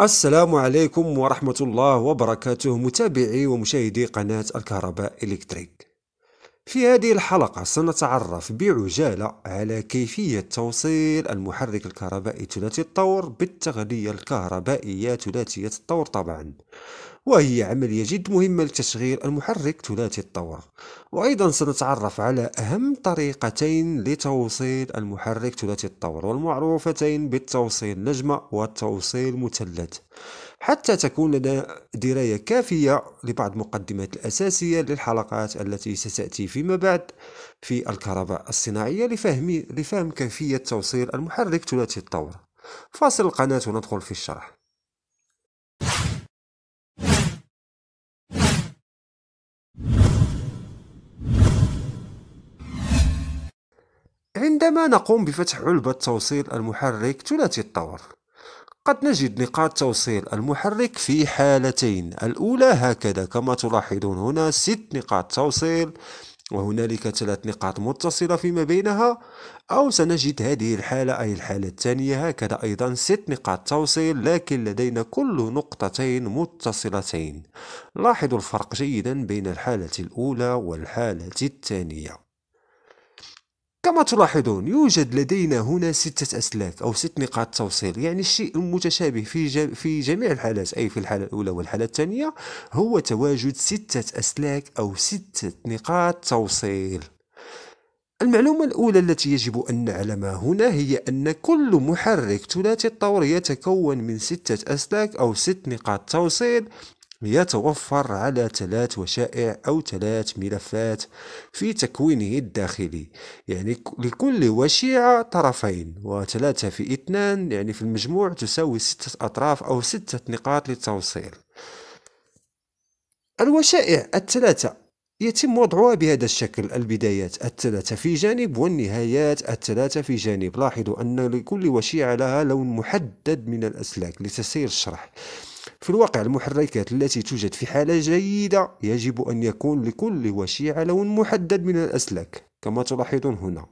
السلام عليكم ورحمة الله وبركاته متابعي ومشاهدي قناة الكهرباء إلكتريك في هذه الحلقة سنتعرف بعجالة على كيفية توصيل المحرك الكهربائي ثلاثي الطور بالتغذية الكهربائية ثلاثية الطور طبعا وهي عملية جد مهمة لتشغيل المحرك ثلاثي الطور وأيضا سنتعرف على أهم طريقتين لتوصيل المحرك ثلاثي الطور والمعروفتين بالتوصيل نجمة والتوصيل مثلث حتى تكون لدى دراية كافية لبعض المقدمات الأساسية للحلقات التي ستأتي فيما بعد في الكهرباء الصناعية لفهم, لفهم كيفية توصيل المحرك ثلاثي الطور فاصل القناة وندخل في الشرح عندما نقوم بفتح علبة توصيل المحرك ثلاثي الطور قد نجد نقاط توصيل المحرك في حالتين الأولى هكذا كما تلاحظون هنا ست نقاط توصيل وهنالك ثلاث نقاط متصلة فيما بينها أو سنجد هذه الحالة أي الحالة الثانية هكذا أيضا ست نقاط توصيل لكن لدينا كل نقطتين متصلتين لاحظوا الفرق جيدا بين الحالة الأولى والحالة الثانية كما تلاحظون يوجد لدينا هنا ستة أسلاك أو ست نقاط توصيل يعني الشيء المتشابه في في جميع الحالات أي في الحالة الأولى والحالة الثانية هو تواجد ستة أسلاك أو ستة نقاط توصيل المعلومة الأولى التي يجب أن نعلمها هنا هي أن كل محرك ثلاثي الطور يتكون من ستة أسلاك أو ست نقاط توصيل يتوفر على ثلاث وشائع أو ثلاث ملفات في تكوينه الداخلي يعني لكل وشيعة طرفين وثلاثة في اثنان يعني في المجموع تساوي ستة أطراف أو ستة نقاط للتوصيل الوشائع الثلاثة يتم وضعها بهذا الشكل البدايات الثلاثة في جانب والنهايات الثلاثة في جانب لاحظوا أن لكل وشيعة لها لون محدد من الأسلاك لتسير الشرح في الواقع المحركات التي توجد في حالة جيدة يجب أن يكون لكل وشيعة لون محدد من الأسلاك كما تلاحظون هنا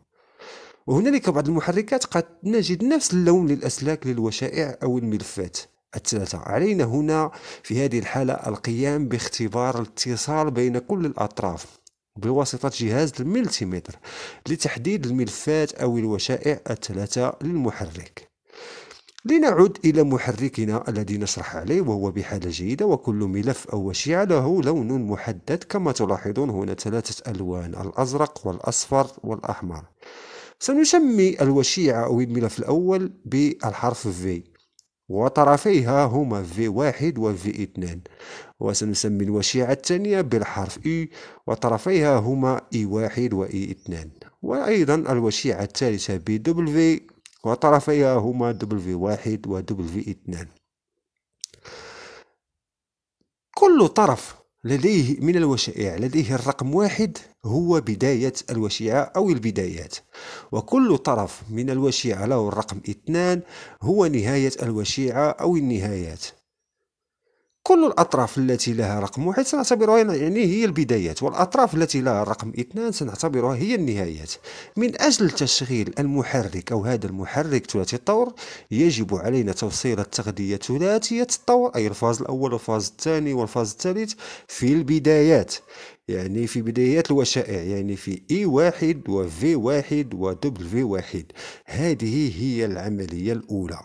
وهنالك بعض المحركات قد نجد نفس اللون للأسلاك للوشائع أو الملفات الثلاثة علينا هنا في هذه الحالة القيام باختبار الاتصال بين كل الأطراف بواسطة جهاز الملتيمتر لتحديد الملفات أو الوشائع الثلاثة للمحرك لنعد إلى محركنا الذي نشرح عليه وهو بحالة جيدة وكل ملف أو وشيعة له لون محدد كما تلاحظون هنا ثلاثة ألوان الأزرق والأصفر والأحمر سنسمي الوشيعة أو الملف الأول بالحرف V وطرفيها هما V1 و V2 وسنسمي الوشيعة الثانية بالحرف E وطرفيها هما E1 و E2 وأيضا الوشيعة الثالثة بدبل W وطرفيها هما دبل في واحد و في اثنان كل طرف لديه من الوشائع لديه الرقم واحد هو بداية الوشيعة أو البدايات وكل طرف من الوشيعة له الرقم اثنان هو نهاية الوشيعة أو النهايات كل الأطراف التي لها رقم واحد سنعتبرها يعني هي البدايات والأطراف التي لها رقم اثنان سنعتبرها هي النهايات من أجل تشغيل المحرك أو هذا المحرك ثلاثي الطور يجب علينا توصيل التغذية ثلاثية الطور أي الفاز الأول والفاز الثاني والفاز الثالث في البدايات يعني في بدايات الوشائع يعني في اي واحد وفي واحد ودبل في واحد هذه هي العملية الأولى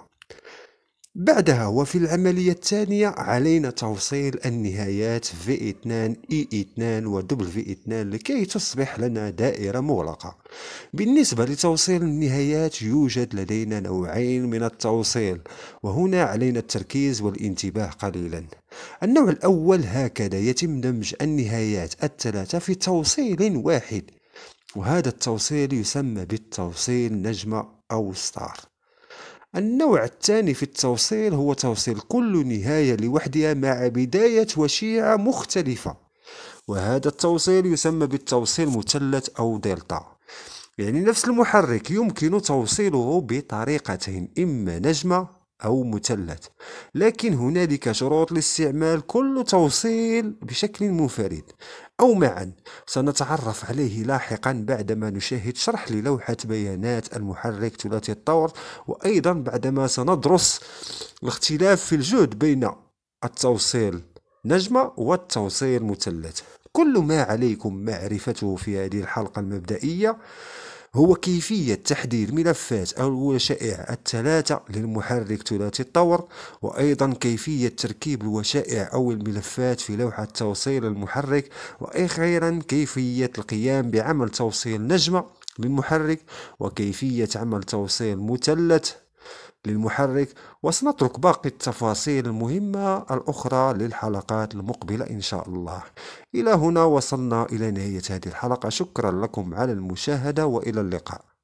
بعدها وفي العملية الثانية علينا توصيل النهايات في 2 اي 2 و دبليو 2 لكي تصبح لنا دائرة مغلقة بالنسبة لتوصيل النهايات يوجد لدينا نوعين من التوصيل وهنا علينا التركيز والانتباه قليلا النوع الأول هكذا يتم دمج النهايات الثلاثة في توصيل واحد وهذا التوصيل يسمى بالتوصيل نجمة أو ستار النوع الثاني في التوصيل هو توصيل كل نهاية لوحدها مع بداية وشيعة مختلفة وهذا التوصيل يسمى بالتوصيل مثلث أو دلتا يعني نفس المحرك يمكن توصيله بطريقتين إما نجمة أو مثلث لكن هنالك شروط لاستعمال كل توصيل بشكل منفرد أو معا سنتعرف عليه لاحقا بعدما نشاهد شرح للوحة بيانات المحرك ثلاثي الطور وأيضا بعدما سندرس الاختلاف في الجهد بين التوصيل نجمة والتوصيل مثلث كل ما عليكم معرفته في هذه الحلقة المبدئية هو كيفية تحديد ملفات أو الوشائع الثلاثة للمحرك ثلاثي الطور وأيضا كيفية تركيب الوشائع أو الملفات في لوحة توصيل المحرك وأخيرا كيفية القيام بعمل توصيل نجمة للمحرك وكيفية عمل توصيل مثلث للمحرك وسنترك باقي التفاصيل المهمة الأخرى للحلقات المقبلة إن شاء الله إلى هنا وصلنا إلى نهاية هذه الحلقة شكرا لكم على المشاهدة وإلى اللقاء